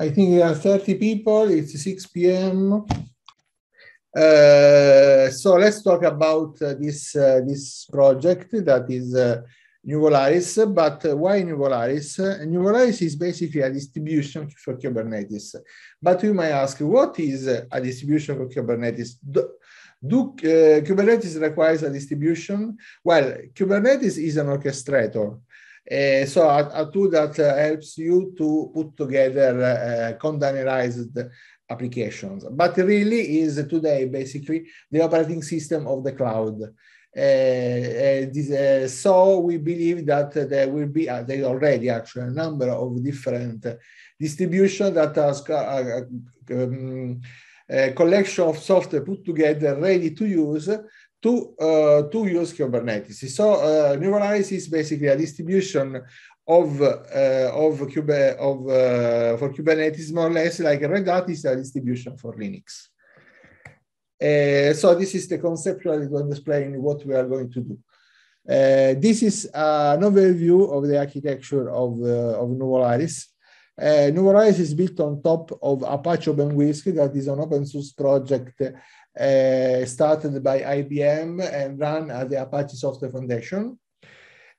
I think there are 30 people. It's 6 p.m. Uh, so let's talk about uh, this uh, this project that is uh, New Volaris. But uh, why New Volaris? New Volaris is basically a distribution for Kubernetes. But you might ask, what is a distribution for Kubernetes? Do, do uh, Kubernetes requires a distribution? Well, Kubernetes is an orchestrator. Uh, so a, a, tool that uh, helps you to put together uh, containerized applications, but really is today basically the operating system of the cloud. This, so we believe that there will be, ah, there already actually a number of different distributions that are ah, ah, um, a collection of software put together ready to use to, uh, to use Kubernetes. So uh, Neuralize is basically a distribution of uh, of, Kube, of uh, for Kubernetes more or less like Red Hat is a distribution for Linux. Uh, so this is the conceptual to explain what we are going to do. Uh, this is an overview of the architecture of, uh, of Nuvolaris. Iris. Uh, eh, Neurize is built on top of Apache OpenWhisk, that is an open source project uh, started by IBM and run at the Apache Software Foundation.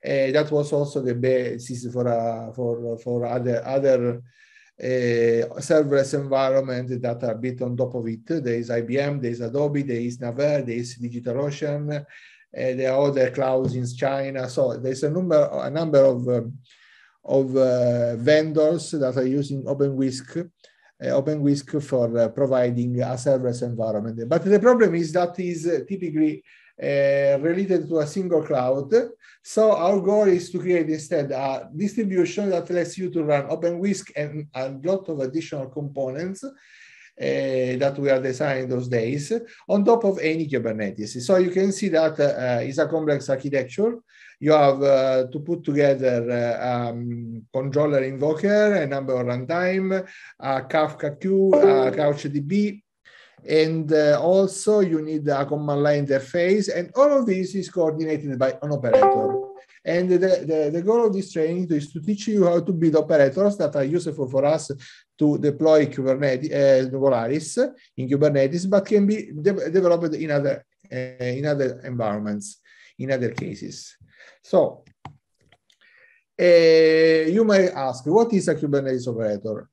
Uh, that was also the basis for, uh, for, for other, other serverless environments that are built on top of it. There is IBM, there is Adobe, there is Naver, there is DigitalOcean, there are other clouds in China. So there's a number, a number of um, of uh, vendors that are using OpenWhisk uh, OpenWhisk for uh, providing a serverless environment. But the problem is that is uh, typically uh, related to a single cloud. So our goal is to create instead a distribution that lets you to run OpenWhisk and a lot of additional components. Uh, that we are designing those days on top of any Kubernetes. So you can see that uh, it's a complex architecture you have uh, to put together uh, um, controller invoker, a number of runtime, Kafka queue, CouchDB, and uh, also you need a command line interface and all of this is coordinated by an operator and the, the, the, goal of this training is to teach you how to build operators that are useful for us to deploy kubernetes uh, Volaris in kubernetes but can be de developed in other uh, in other environments in other cases so uh, you may ask, what is a Kubernetes operator?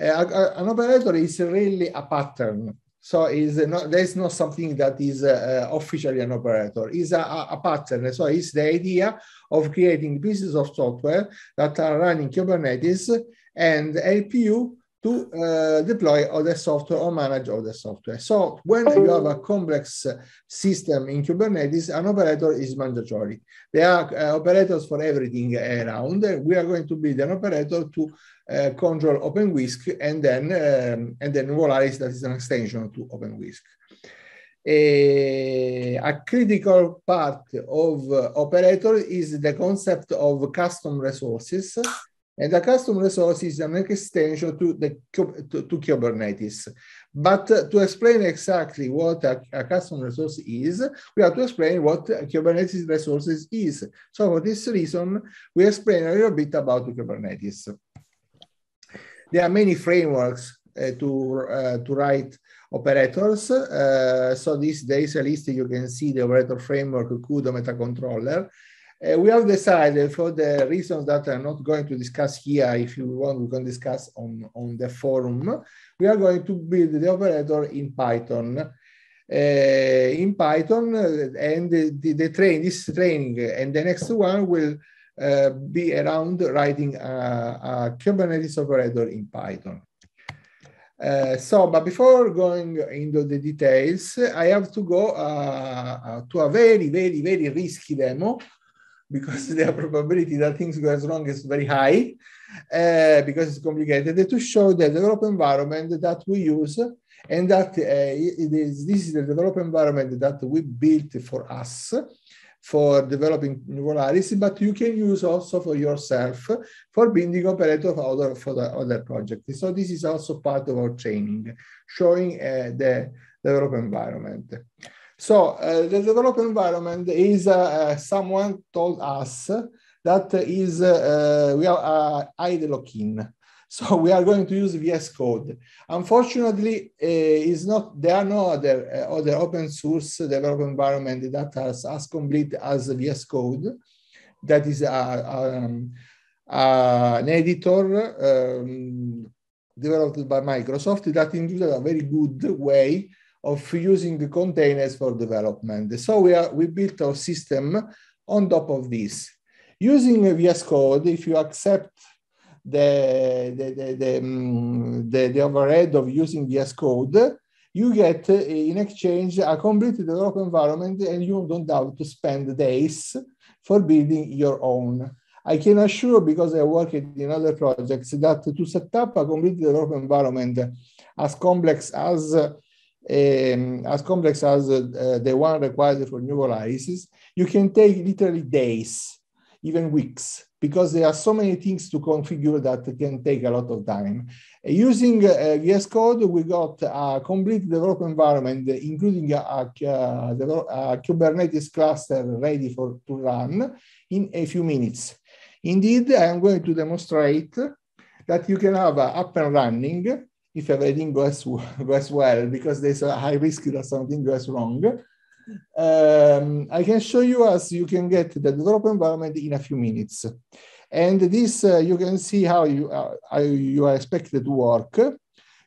Uh, an operator is really a pattern. So is not, there's not something that is uh, officially an operator. It's a, a, pattern. So it's the idea of creating pieces of software that are running Kubernetes and help you to uh, deploy other software or manage other software. So when you have a complex uh, system in Kubernetes, an operator is mandatory. There are uh, operators for everything around. We are going to build an operator to uh, control OpenWhisk and then um, and then Volaris that is an extension to OpenWhisk. A, a critical part of uh, operator is the concept of custom resources and the custom resource is an extension to the to, to Kubernetes. But uh, to explain exactly what a, a, custom resource is, we have to explain what Kubernetes resources is. So for this reason, we explain a little bit about Kubernetes. There are many frameworks uh, to uh, to write operators. Uh, so this there is a list you can see the operator framework, CUDA, metacontroller. Uh, we have decided for the reasons that I'm not going to discuss here, if you want, we can discuss on, on the forum. We are going to build the operator in Python. Uh, in Python, uh, and the, the, the train, this training and the next one will uh, be around writing a, a Kubernetes operator in Python. Uh, so, but before going into the details, I have to go uh, uh, to a very, very, very risky demo because the probability that things as wrong is very high uh, because it's complicated to show the develop environment that we use and that uh, it is, this is the develop environment that we built for us for developing Volaris, but you can use also for yourself for binding operator of other, for the other projects. So this is also part of our training, showing uh, the develop environment. So uh, the developer environment is uh, someone told us that is uh, we are uh, idle-looking. So we are going to use VS Code. Unfortunately, uh, is not there are no other uh, other open source development environment that has as complete as VS Code. That is a, a, um, an editor um, developed by Microsoft that includes a very good way of using the containers for development. So we, are, we built our system on top of this. Using a VS Code, if you accept the, the, the, the, mm, the, the overhead of using VS Code, you get eh, in exchange a complete developed environment and you don't have to spend days for building your own. I can assure, because I worked in other projects, that to set up a complete developed environment as complex as uh, um, as complex as uh, the one required for new analysis, you can take literally days, even weeks, because there are so many things to configure that can take a lot of time. Uh, using uh, VS uh, Code, we got a complete development environment, including a, a, a Kubernetes cluster ready for to run in a few minutes. Indeed, I am going to demonstrate that you can have uh, up and running if everything goes, goes well because there's a high risk that something goes wrong. Um, I can show you as you can get the developer environment in a few minutes. And this, uh, you can see how you, uh, how you are expected to work.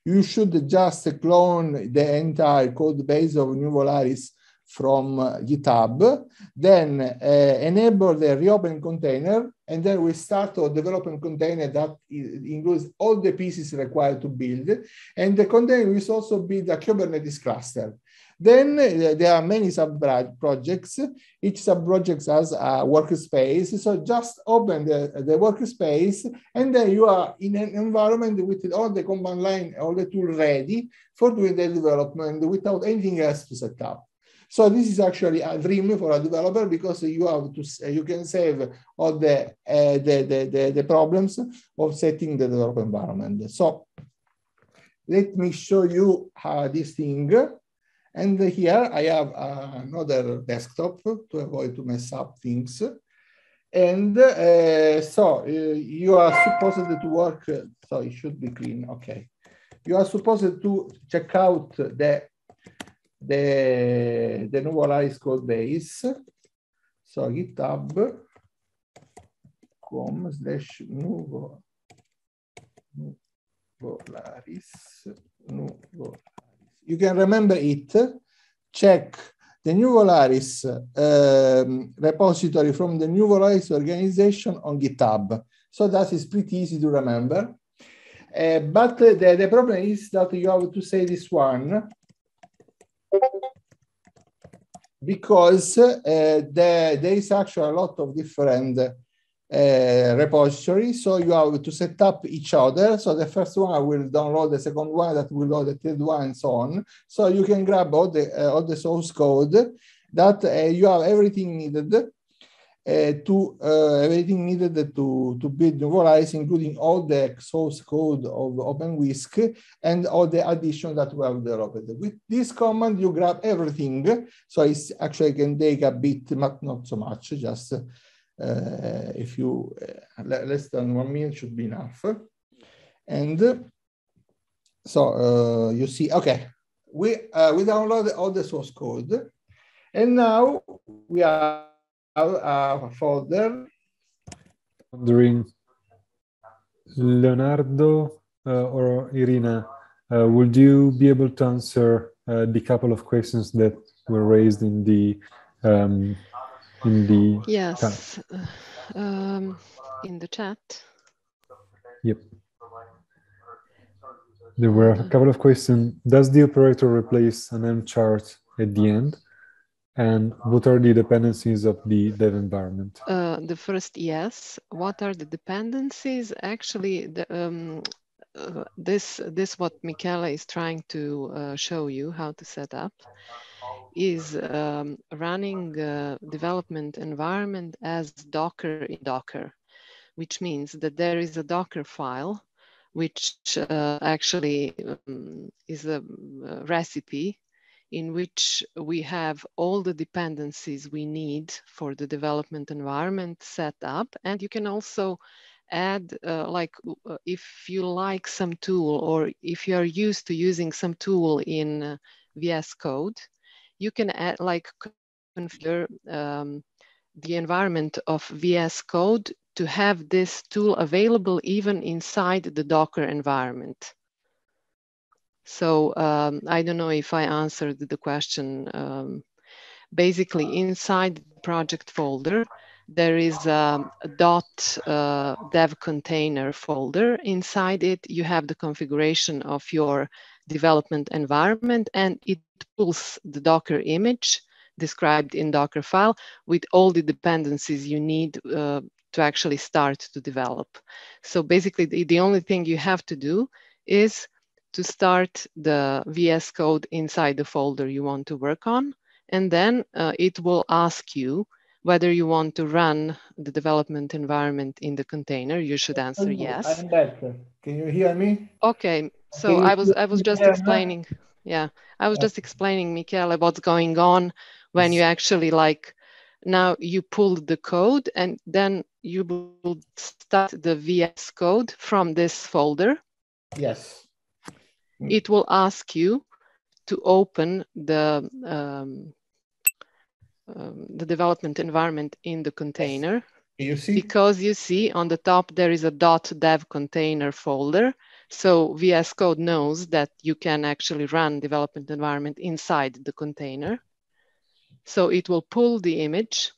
You should just clone the entire code base of New Volaris from uh, GitHub, then uh, enable the reopen container, and then we start to develop a container that includes all the pieces required to build. And the container will also build the Kubernetes cluster. Then uh, there are many sub-projects. Each sub-project has a workspace. So just open the, the workspace and then you are in an environment with all the command line, all the tool ready for doing the development without anything else to set up. So this is actually a dream for a developer because you have to you can save all the uh, the, the, the, the problems of setting the developer environment. So let me show you uh, this thing. And here I have uh, another desktop to avoid to mess up things. And uh, so eh, you are supposed to work, so it should be clean, okay. You are supposed to check out the the, the nuvolized code base. So github.com slash nuvo, nuvolaris, nuvolaris. You can remember it. Check the Nuvolaris um, repository from the Nuvolaris organization on GitHub. So that is pretty easy to remember. Uh, but the, the problem is that you have to say this one because uh, the, there is actually a lot of different uh, repositories. So you have to set up each other. So the first one will download the second one, that will download the third one, and so on. So you can grab all the uh, all the source code that uh, you have everything needed Eh, to eh, everything needed to, to build Nuvolais, including all the source code of OpenWhisk and all the additions that were developed. With this command, you grab everything. So it's actually can take a bit, but not so much, just uh, if you uh, less than one minute should be enough. And uh, so you see, okay, we we download all the source code, and now we are uh, folder. Wondering, Leonardo uh, or Irina, uh, would you be able to answer uh, the couple of questions that were raised in the um, in the yes um, in the chat? Yep. There were a couple of questions. Does the operator replace an M chart at the end? And what are the dependencies of the dev environment? Uh, the first, yes. What are the dependencies? Actually, the, um, uh, this this what Michela is trying to uh, show you how to set up is um, running uh, development environment as Docker in Docker, which means that there is a Docker file, which uh, actually um, is a uh, recipe in which we have all the dependencies we need for the development environment set up. And you can also add uh, like uh, if you like some tool or if you are used to using some tool in uh, VS Code, you can add like configure um, the environment of VS Code to have this tool available even inside the Docker environment. So um, I don't know if I answered the question. Um, basically, inside the project folder, there is a, dot uh, dev container folder. Inside it, you have the configuration of your development environment, and it pulls the Docker image described in Docker file with all the dependencies you need uh, to actually start to develop. So basically, the, the only thing you have to do is to start the VS Code inside the folder you want to work on. And then uh, it will ask you whether you want to run the development environment in the container. You should answer yes. I'm back. Can you hear me? Okay. So I was I was just explaining. Yeah, I was just explaining, Michele, what's going on when you actually like now you pull the code and then you will start the VS code from this folder. Yes. Hmm. it will ask you to open the um, um, the development environment in the container. You see? Because you see on the top there is a .dev container folder. So VS Code knows that you can actually run development environment inside the container. So it will pull the image.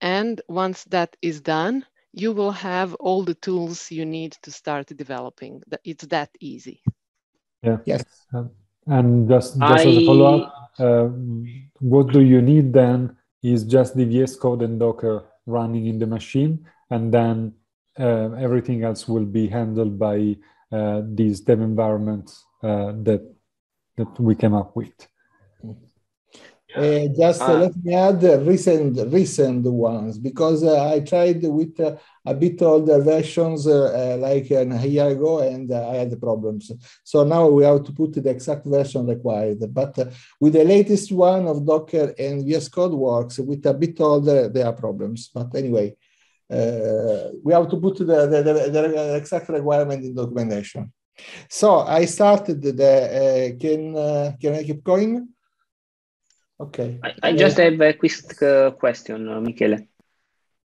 And once that is done, you will have all the tools you need to start developing. It's that easy. Yeah. Yes. Um, and just, just I... as a follow up, uh, um, what do you need then is just the VS Code and Docker running in the machine, and then uh, everything else will be handled by uh, these dev environments uh, that that we came up with. Uh, just uh, ah. let me add recent recent ones because uh, I tried with uh, a bit older versions like a year ago and I had problems. So now we have to put the exact version required. But with the latest one of Docker and VS Code works with a bit older there are problems. But anyway, uh, we have to put the, the, the, the, exact requirement in documentation. So I started the uh, can uh, can I keep going? Okay. I, I eh, just have a quick uh, question, uh, Michele.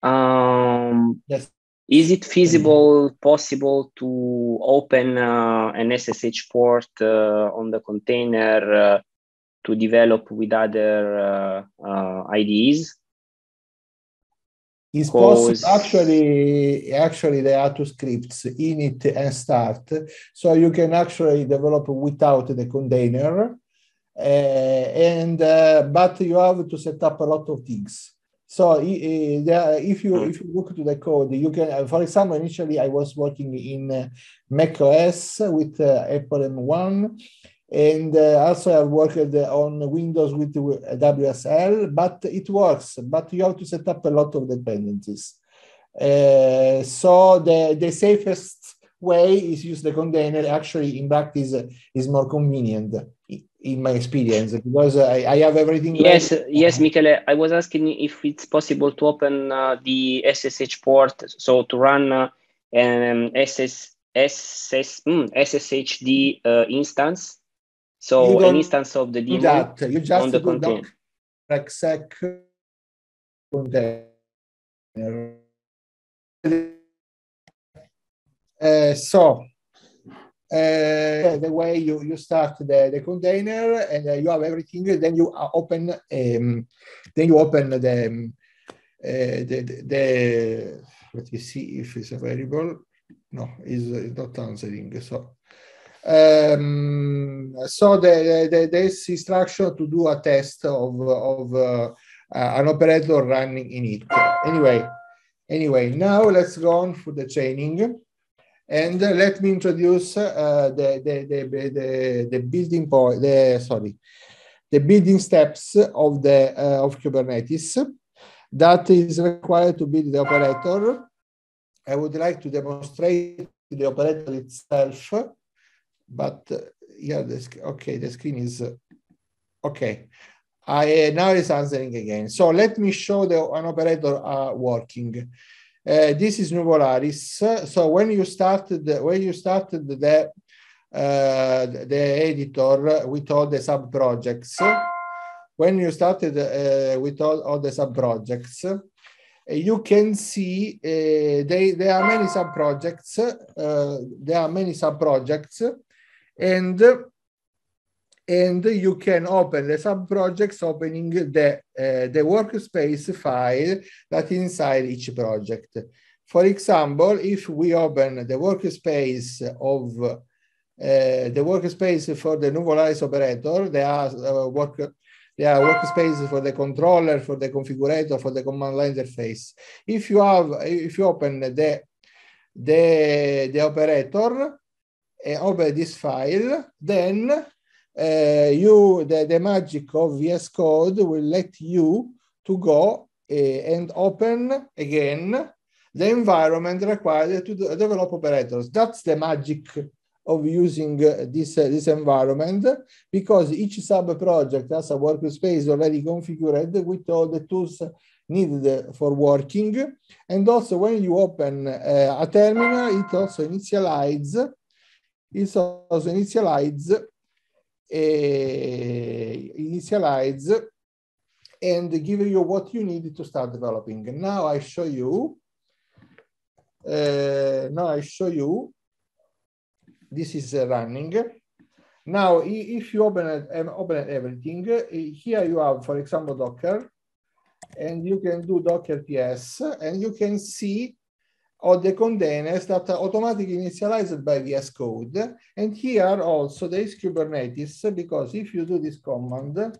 Um, yes. Is it feasible, possible to open uh, an SSH port uh, on the container uh, to develop with other uh, IDEs? It's possible. Actually, actually, there are two scripts, init and start. So you can actually develop without the container Eh, and uh, but you have to set up a lot of things. So if you mm. if you look to the code, you can, uh, for example, initially I was working in uh, Mac OS with Apple M1, and also I worked on Windows with WSL, but it works. But you have to set up a lot of dependencies. Uh, so the the safest way is use the container. Actually, in practice, is more convenient in my experience because I, I have everything. Yes, right. yes, Michele. I was asking if it's possible to open uh, the SSH port, so to run uh, an SS, um, SS, mm, SSHD uh, instance. So an instance of the data. You just on the container. container. Uh, so the, eh, the way you, you start the, the container and uh, you have everything, then you uh, open um, then you open the, um, eh, the, the, the let me see if it's available. No, it's not answering. So um, so the, the, this instruction to do a test of, of uh, an operator running in it. Anyway, anyway, now let's go on for the chaining. And uh, let me introduce uh, the, the, the, the, building point, the, sorry, the building steps of, the, uh, of Kubernetes that is required to build the operator. I would like to demonstrate the operator itself, but yeah, this, okay, the screen is, okay. I, now it's answering again. So let me show the, an operator uh, working. Uh, this is Nuvolaris. So when you started, when you started the uh, the editor with all the sub projects, when you started uh, with all, all the sub projects, you can see uh, they, there are many sub projects. Uh, there are many sub projects, and and you can open the sub-projects opening the, uh, the workspace file that inside each project. For example, if we open the workspace of uh, the workspace for the Nuvolize operator, there are uh, work, there are workspaces for the controller, for the configurator, for the command line interface. If you have, if you open the the the operator, uh, open this file, then uh, you the, the magic of VS Code will let you to go uh, and open again the environment required to develop operators. That's the magic of using uh, this, uh, this environment because each sub project has a workspace already configured with all the tools needed for working. And also when you open uh, a terminal, it also initializes, it also initializes initialize and give you what you need to start developing. And now I show you, uh, now I show you, this is uh, running. Now, if you open it and open everything, here you have, for example, Docker, and you can do Docker PS, and you can see or the containers that are automatically initialized by VS Code. And here also there is Kubernetes, because if you do this command,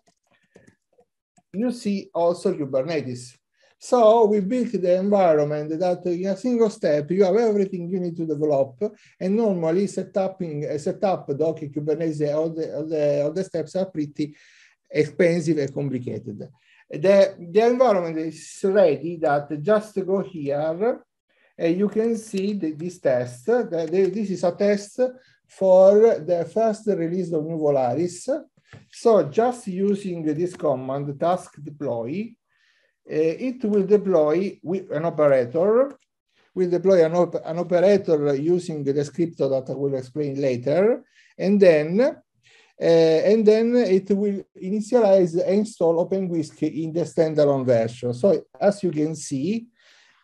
you see also Kubernetes. So we built the environment that in a single step, you have everything you need to develop. And normally set up, up Docker, Kubernetes, all the, all, the, all the steps are pretty expensive and complicated. The, the environment is ready that just go here and you can see the, this test. The, this is a test for the first release of New Volaris. So just using this command, task deploy, uh, it will deploy with an operator. We'll deploy an, op an operator using the script that I will explain later. And then, uh, and then it will initialize and install OpenWhisk in the standalone version. So as you can see,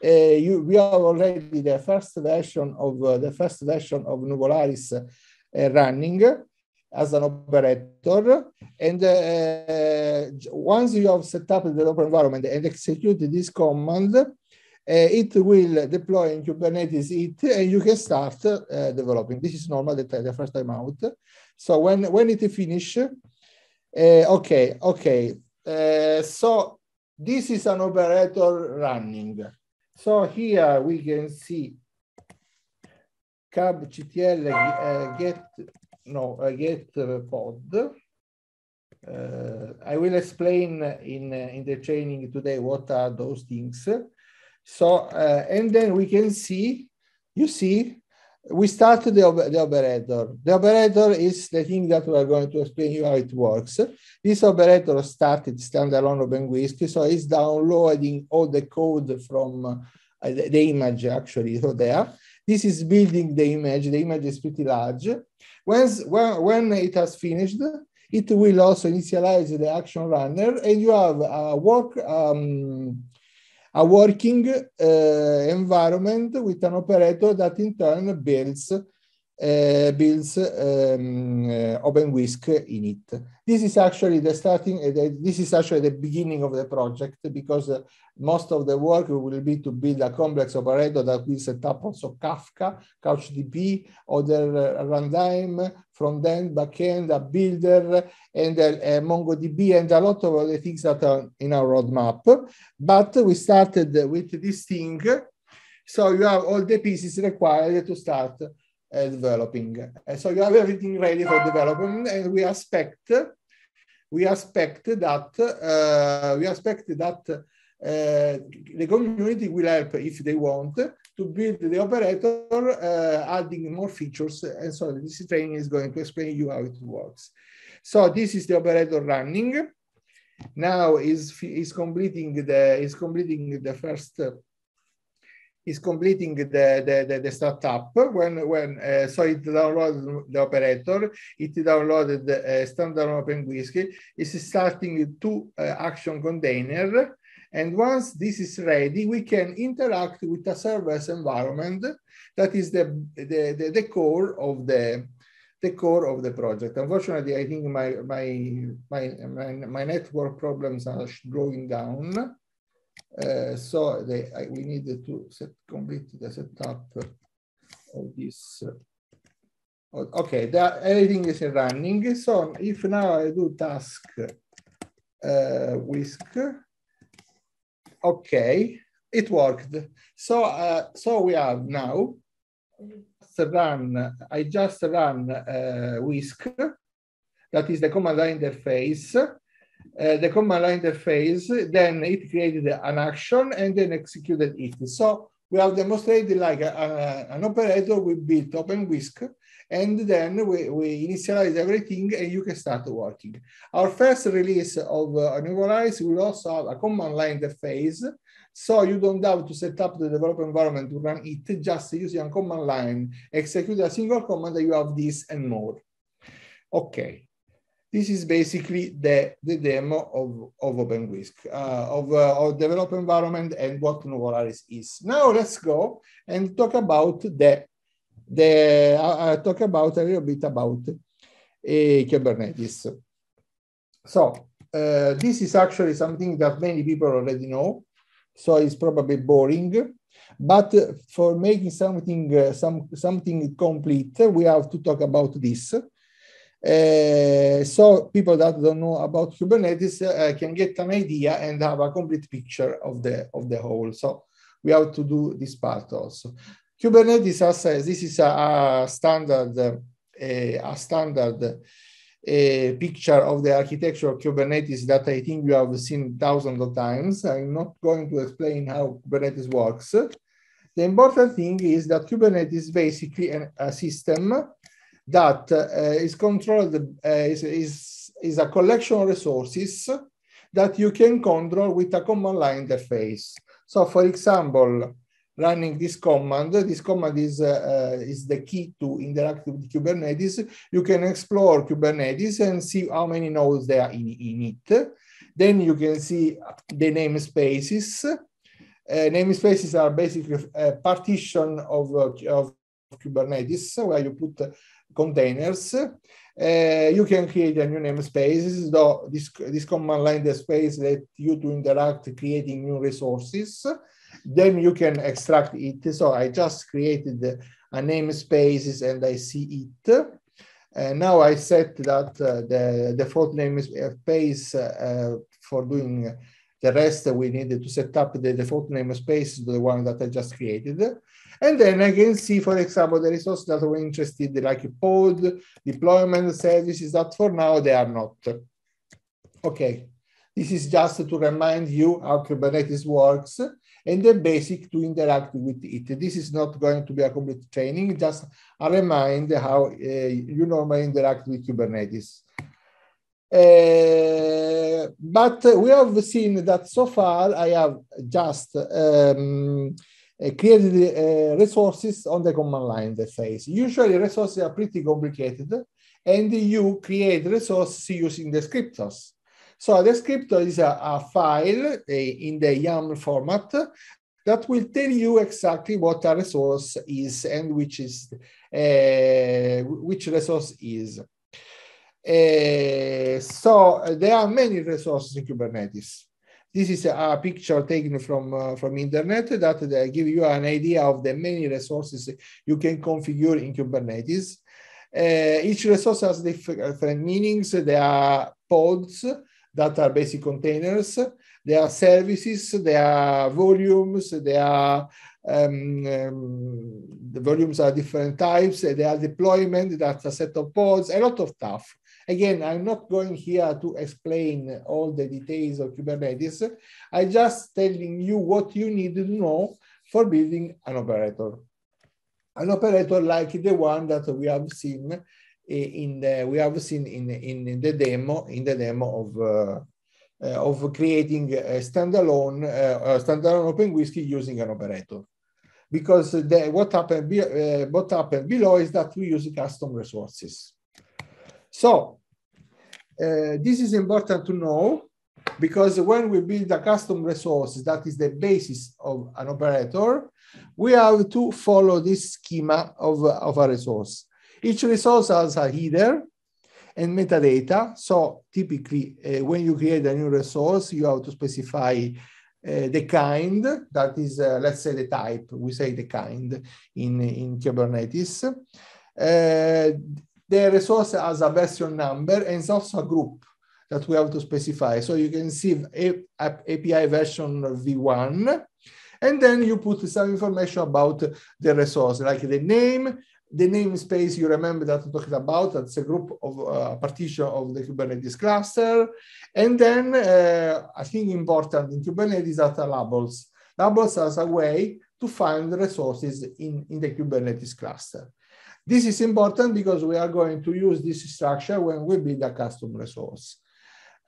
Eh, you, we have already the first version of eh, the first version of Nuvolaris eh, running as an operator. And once you have set up the developer environment and execute this command, uh, it will deploy in Kubernetes it, and you can start uh, developing. This is normal the, the, first time out. So when, when it finish, uh, okay, okay. so this is an operator running. So here we can see kubectl uh, get, no, uh, get uh, pod. Uh, I will explain in, uh, in the training today what are those things. So, uh, and then we can see, you see we start the, the operator. The operator is the thing that we are going to explain you how it works. This operator started standalone OpenWhisk, so it's downloading all the code from uh, the, the, image actually, so there. This is building the image. The image is pretty large. Once, when, when it has finished, it will also initialize the action runner and you have a work, um, a working eh, environment with an operator that in turn builds uh, builds um, uh, OpenWhisk in it. This is actually the starting, uh, the, this is actually the beginning of the project because uh, most of the work will be to build a complex operator that will set up also Kafka, CouchDB, other uh, runtime, front end, back end, a builder, and MongoDB, and a lot of other things that are in our roadmap. But we started with this thing. So you have all the pieces required to start developing. so you have everything ready for development, and we expect we expect that uh, we expect that. Uh, the community will help if they want to build the operator, uh, adding more features. And so this training is going to explain you how it works. So this is the operator running. Now is is completing the is completing the first is completing the, the, the, the startup. When, when uh, so it downloaded the operator, it downloaded the uh, standard whiskey, it's starting two uh, action container. And once this is ready, we can interact with a serverless environment that is the, the, the, the core of the, the core of the project. Unfortunately, I think my my my my, my network problems are slowing down. Uh, so they, I, we needed to set, complete the setup of this. okay, that, everything is running. So if now I do task uh, whisk, okay, it worked. So, uh, so we are now mm-hmm. run, I just run uh, whisk, that is the command line interface uh, the command line interface, then it created an action and then executed it. So we have demonstrated like a, a, an operator we built OpenWhisk, and then we, we initialize everything and you can start working. Our first release of uh, Anivorize will also have a command line interface, so you don't have to set up the developer environment to run it, just using a command line, execute a single command, you have this and more. Okay, this is basically the, the demo of, of OpenWhisk, uh, of, uh, of developer environment and what Novolaris is. Now let's go and talk about the, the uh, uh, talk about a little bit about uh, Kubernetes. So uh, this is actually something that many people already know. So it's probably boring, but for making something, uh, some, something complete, we have to talk about this. Uh, so people that don't know about Kubernetes uh, can get an idea and have a complete picture of the of the whole. So we have to do this part also. Kubernetes, as uh, this is a, a standard uh, a standard picture of the architecture of Kubernetes that I think you have seen thousands of times. I'm not going to explain how Kubernetes works. The important thing is that Kubernetes is basically an, a system that uh, is controlled, uh, is, is, is a collection of resources that you can control with a command line interface. So for example, running this command, this command is, uh, uh, is the key to interact with Kubernetes. You can explore Kubernetes and see how many nodes there are in, in it. Then you can see the namespaces. Uh, namespaces are basically a partition of, of Kubernetes where you put containers. Uh, you can create a new namespace, though this, this command line the space that you to interact creating new resources. Then you can extract it. So I just created a namespace and I see it. And eh, now I set that uh, the default namespace uh, for doing the rest we needed to set up the default namespace, the one that I just created. And then I can see, for example, the resources that were interested, like pod, deployment services, that for now they are not. Okay, this is just to remind you how Kubernetes works and the basic to interact with it. This is not going to be a complete training, just a reminder how uh, you normally interact with Kubernetes. Uh, but we have seen that so far I have just um, uh, the uh, resources on the command line interface. Usually resources are pretty complicated and you create resources using descriptors. So a descriptor is a, a file a, uh, in the YAML format that will tell you exactly what a resource is and which is uh, which resource is. Uh, so there are many resources in Kubernetes. This is a picture taken from uh, from internet that uh, give you an idea of the many resources you can configure in Kubernetes. Uh, each resource has different meanings. There are pods that are basic containers. There are services. There are volumes. There are um, um, the volumes are different types. There are deployment. That's a set of pods. A lot of stuff. Again, I'm not going here to explain all the details of Kubernetes. I'm just telling you what you need to know for building an operator. An operator like the one that we have seen eh, in the we have seen in in the demo in the demo of uh, of creating a standalone uh, a standalone open whiskey using an operator because the, what happened be, what happened below is that we use custom resources so uh, this is important to know because when we build a custom resource that is the basis of an operator, we have to follow this schema of, of a resource. Each resource has a header and metadata. So typically, uh, when you create a new resource, you have to specify uh, the kind that is, uh, let's say, the type. We say the kind in, in Kubernetes. Uh, the resource has a version number and it's also a group that we have to specify. So you can see API version V1, and then you put some information about the resource, like the name, the namespace you remember that I talked about, that's a group of uh, partition of the Kubernetes cluster. And then uh, I think important in Kubernetes are the labels. Labels as a way to find resources in, in the Kubernetes cluster. This is important because we are going to use this structure when we build a custom resource.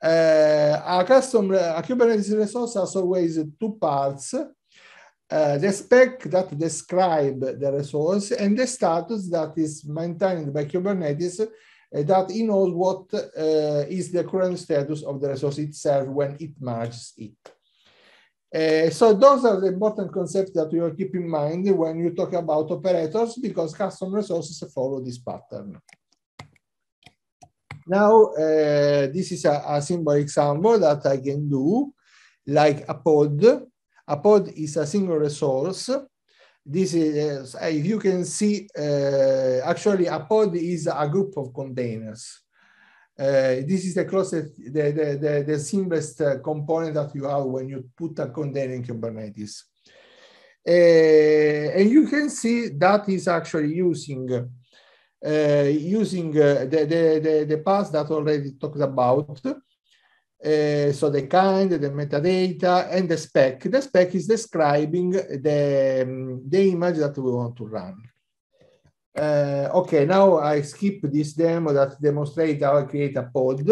Uh, a custom, a Kubernetes resource has always two parts, uh, the spec that describe the resource and the status that is maintained by Kubernetes uh, that he knows what uh, is the current status of the resource itself when it merges it. Eh, so those are the important concepts that you keep in mind when you talk about operators because custom resources follow this pattern. Now, uh, this is a, a, simple example that I can do, like a pod. A pod is a single resource. This is, eh, if you can see, uh, actually a pod is a group of containers. Uh, this is the closest, the, the, the, the simplest uh, component that you have when you put a container in Kubernetes. Uh, and you can see that is actually using uh, using uh, the, the, the, the that already talked about. Uh, so the kind, the metadata, and the spec. The spec is describing the, um, the image that we want to run. Uh, okay, now I skip this demo that demonstrates how I create a pod.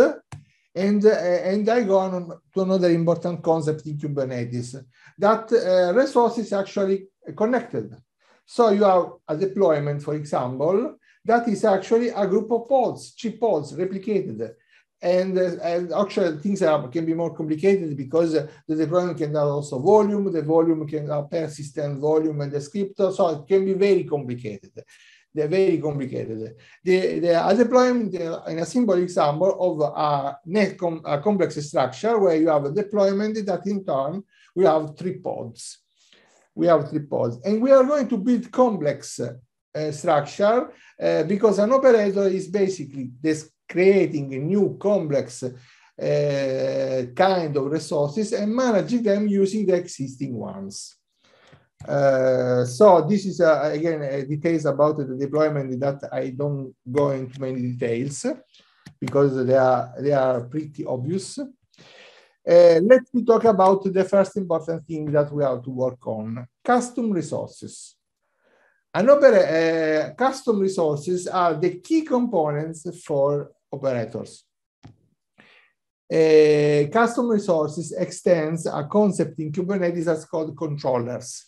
And, uh, and I go on to another important concept in Kubernetes, that uh, resources actually connected. So you have a deployment, for example, that is actually a group of pods, chip pods replicated. And, uh, and actually things are, can be more complicated because the deployment can have also volume, the volume can have persistent volume and descriptor, so it can be very complicated. They're very complicated. They, are deploying in a simple example of a net com a complex structure where you have a deployment that in turn we have three pods. We have three pods. And we are going to build complex uh, structure uh, because an operator is basically this creating a new complex uh, kind of resources and managing them using the existing ones. Uh, so this is uh, again uh, details about the deployment that I don't go into many details because they are they are pretty obvious. Uh, let me talk about the first important thing that we have to work on: custom resources. Another uh, custom resources are the key components for operators. custom resources extends a concept in Kubernetes as called controllers.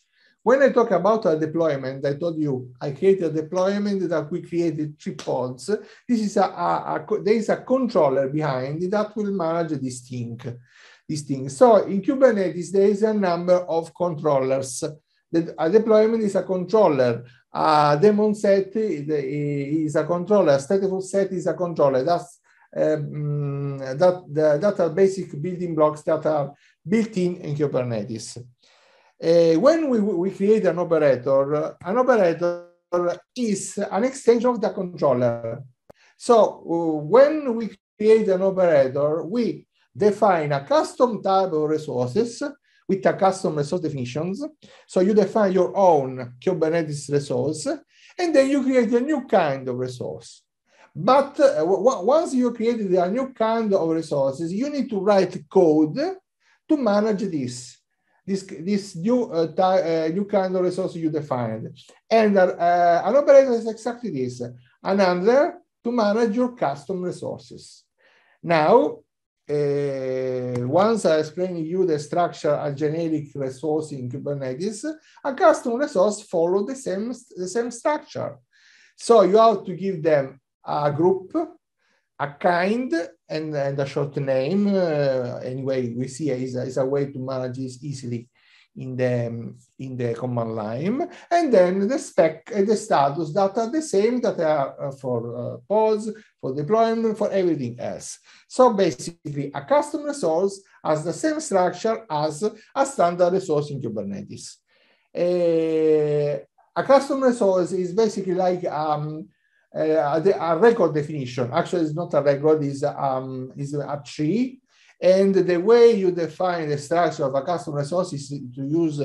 When I talk about a deployment, I told you I created a deployment that we created three pods. This is a, a, a there is a controller behind that will manage this thing, this thing. So in Kubernetes, there is a number of controllers. The, a deployment is a controller. A daemon set is a controller. A stateful set is a controller. That's um, that, the, that are basic building blocks that are built in in Kubernetes. Uh, when we, we create an operator, an operator is an extension of the controller. So uh, when we create an operator, we define a custom type of resources with a custom resource definitions. So you define your own Kubernetes resource, and then you create a new kind of resource. But uh, once you created a new kind of resources, you need to write code to manage this this, this new, uh, uh, new kind of resource you defined. And uh, uh, an operator is exactly this, an handler to manage your custom resources. Now, uh, once I explained you the structure of generic resource in Kubernetes, a custom resource follow the same, the same structure. So you have to give them a group, a kind, and, and a short name. Uh, anyway, we see is, a way to manage this easily in the, in the command line. And then the spec and uh, the status that are the same that are uh, for uh, pods, for deployment, for everything else. So basically a custom resource has the same structure as a standard resource in Kubernetes. Uh, a custom resource is basically like um, uh, a record definition. Actually, it's not a record, it's, um, it's a tree. And the way you define the structure of a custom resource is to use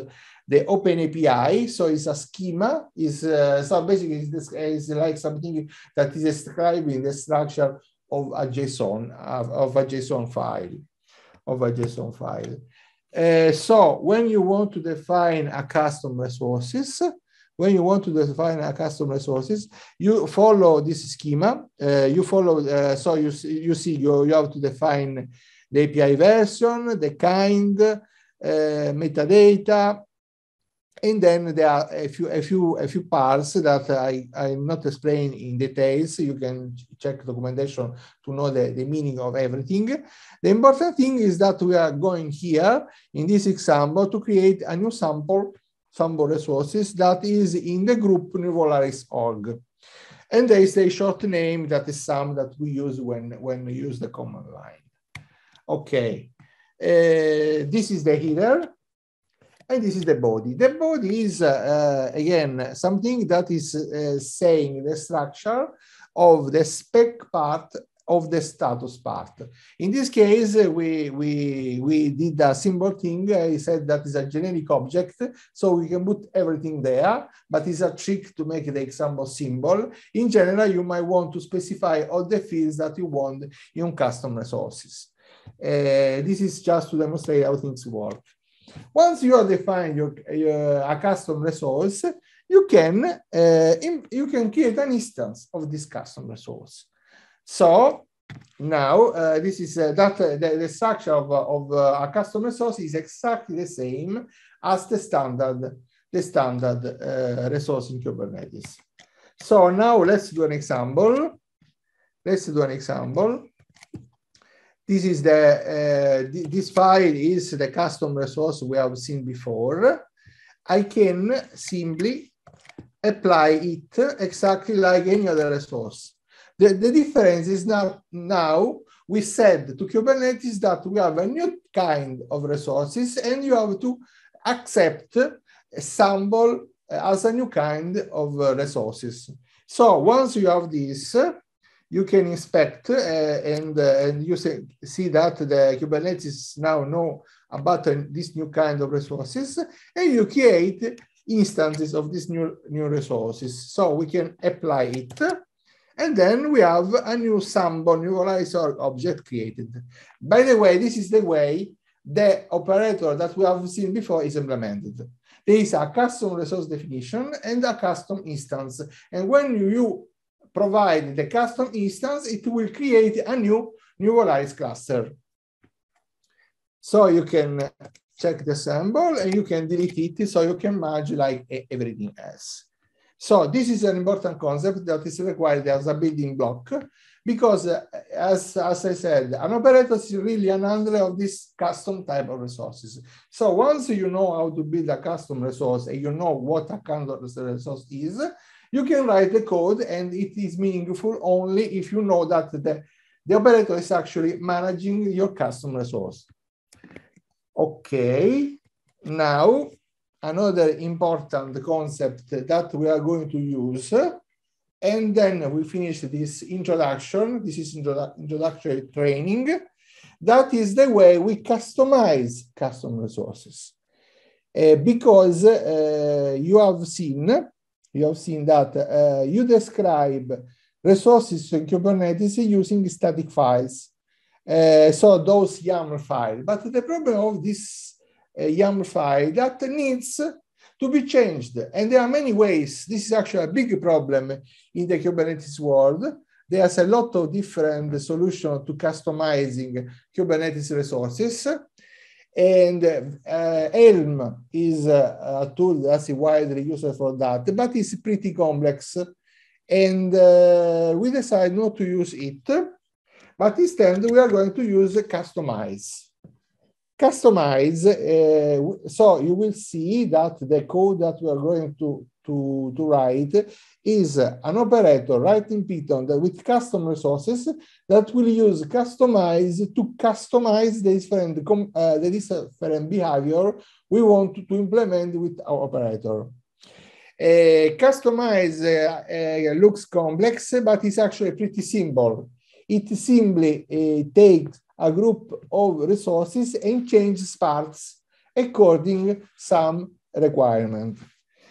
the open API. So it's a schema. Is uh, so basically it's, it's, like something that is describing the structure of a JSON of, of a JSON file, of a JSON file. Uh, so when you want to define a custom resources, when you want to define a custom resources, you follow this schema. Uh, you follow, uh, so you, you see, you, you have to define the API version, the kind, uh, metadata, and then there are a few, a few, a few parts that I, I'm not explaining in details. You can check documentation to know the, the meaning of everything. The important thing is that we are going here in this example to create a new sample some resources that is in the group nivolaris.org, And there is a short name that is some that we use when, when we use the command line. Okay, uh, this is the header and this is the body. The body is, uh, uh, again, something that is uh, saying the structure of the spec part of the status part. In this case, we, we, we did a simple thing. I said that is a generic object, so we can put everything there, but it's a trick to make the example simple. In general, you might want to specify all the fields that you want in custom resources. Uh, this is just to demonstrate how things work. Once you have defined your, a custom resource, you can, uh, you can create an instance of this custom resource. So now uh, this is uh, that uh, the, the, structure of, uh, of uh, a customer source is exactly the same as the standard the standard uh, resource in Kubernetes. So now let's do an example. Let's do an example. This is the th this file is the custom resource we have seen before. I can simply apply it exactly like any other resource. The, the difference is now, now we said to Kubernetes that we have a new kind of resources and you have to accept a sample uh, as a new kind of uh, resources. So once you have this, you can inspect uh, and, uh, and you say, see that the Kubernetes now know about uh, this new kind of resources and you create instances of these new, new resources. So we can apply it and then we have a new sample, new horizon object created. By the way, this is the way the operator that we have seen before is implemented. There is a custom resource definition and a custom instance. And when you provide the custom instance, it will create a new new cluster. So you can check the sample and you can delete it so you can merge like everything else. So this is an important concept that is required as a building block because uh, as, as I said, an operator is really an handler of this custom type of resources. So once you know how to build a custom resource and you know what a kind of resource is, you can write the code and it is meaningful only if you know that the, the operator is actually managing your custom resource. Okay, now another important concept that we are going to use. And then we finish this introduction. This is introdu introductory training. That is the way we customize custom resources. Uh, because uh, you have seen, you have seen that uh, you describe resources in Kubernetes using static files. Uh, so those YAML files. But the problem of this YAML file that needs to be changed. And there are many ways. This is actually a big problem in the Kubernetes world. There's a lot of different solutions to customizing Kubernetes resources. And uh, Helm is a, a tool that's widely used for that, but it's pretty complex. And uh, we decided not to use it, but instead we are going to use Customize. Customize, uh, so you will see that the code that we are going to, to, to write is an operator writing Python with custom resources that will use customize to customize the different, uh, the different behavior we want to implement with our operator. Uh, customize uh, uh, looks complex, but it's actually pretty simple. It simply uh, takes a group of resources and changes parts according some requirement.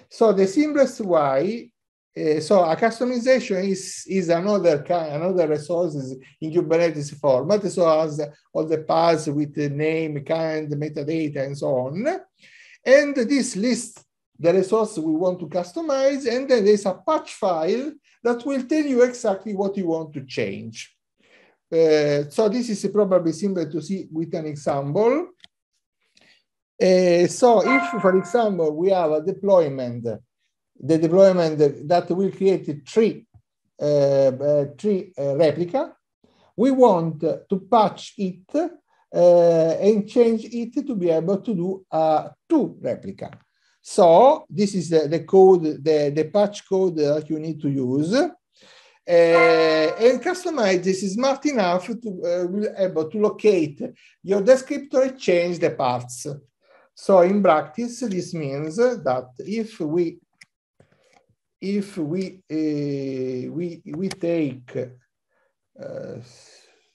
So the simplest way, uh, so a customization is, is another another resources in Kubernetes format, so as all the paths with the name, kind, metadata, and so on. And this lists the resource we want to customize, and then there's a patch file that will tell you exactly what you want to change. Uh, so this is probably simple to see with an example. Uh, so if, for example, we have a deployment, the deployment that will create three, uh, three replica, we want to patch it and change it to be able to do a two replica. So this is the, the code, the, the patch code that you need to use and eh, customize is smart enough to be eh, able to locate your descriptor and change the parts. So in practice, this means that if we if we uh, we we take uh,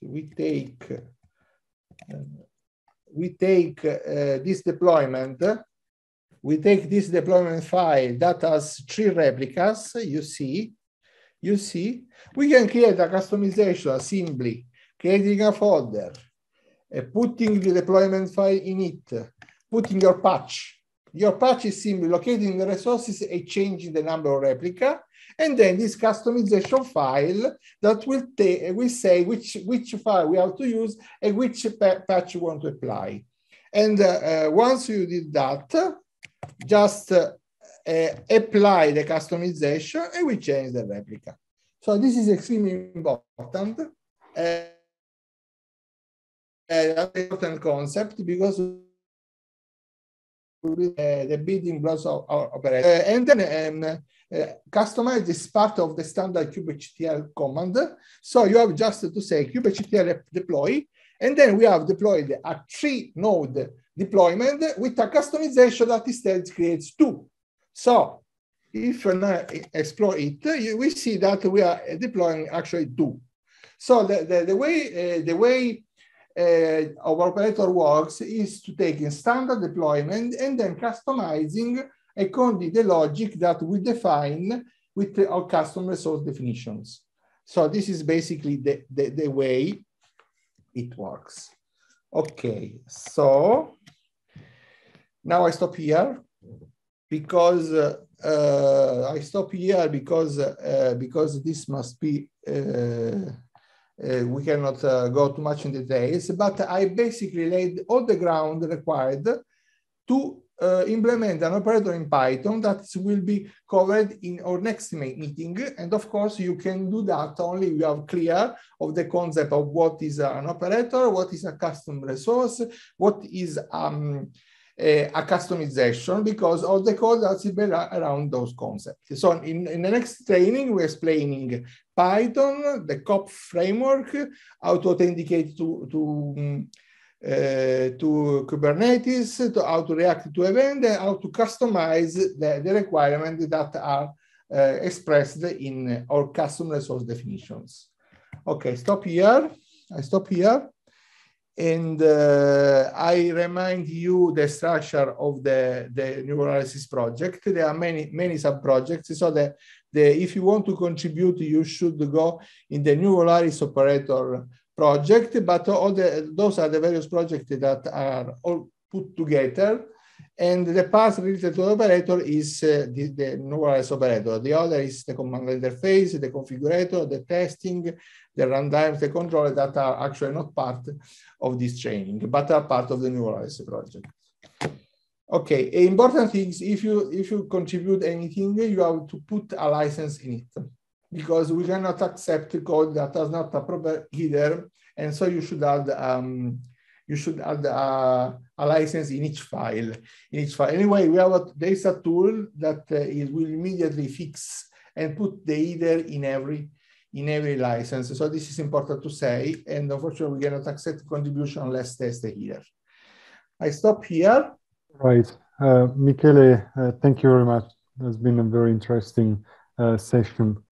we take we take uh, this deployment we take this deployment file that has three replicas you see you see, we can create a customization simply creating a folder, uh, putting the deployment file in it, putting your patch. Your patch is simply locating the resources and changing the number of replica, and then this customization file that will eh, will say which which file we have to use and which patch you want to apply. And uh, uh, once you did that, just uh, apply the customization, and we change the replica. So this is extremely important. Uh, important concept because uh, the building blocks of our operator. Uh, and then um, uh, customize is part of the standard kubectl command. So you have just to say kubectl deploy, and then we have deployed a three node deployment with a customization that instead creates two. So if you explore it, uh, you, we see that we are deploying actually two. So the, the, the way, uh, the way uh, our operator works is to take a standard deployment and then customizing according the logic that we define with our custom resource definitions. So this is basically the, the, the way it works. Okay, so now I stop here because uh, uh, I stop here because uh, because this must be we cannot go too much in details. But I basically laid all the ground required to uh, implement an operator in Python that will be covered in our next meeting. And of course, you can do that only you are clear of the concept of what is an operator, what is a custom resource, what is um, Eh, a customization because all the code that's built around those concepts. So in, in the next training, we're explaining Python, the COP framework, how to authenticate to, to uh, to Kubernetes, to how to react to event, and how to customize the, the requirements that are uh, expressed in our custom resource definitions. Okay, stop here. I stop here. And uh, I remind you the structure of the, the neuroanalysis project. There are many, many sub-projects. So the, the, if you want to contribute, you should go in the neuroanalysis operator project, but all the, those are the various projects that are all put together and the path related to the operator is uh, the, the numerous operator. The other is the command interface, the configurator, the testing, the runtime, the controller that are actually not part of this training, but are part of the numerous project. Okay, important things, if you, if you contribute anything, you have to put a license in it because we cannot accept code that does not appropriate either. And so you should add um, you should add a, a license in each file. In each file. Anyway, we have a, there is a tool that uh, it will immediately fix and put the header in every in every license. So this is important to say, and unfortunately we cannot accept contribution unless there's the header. I stop here. Right. Uh, Michele, uh, thank you very much. That's been a very interesting uh, session.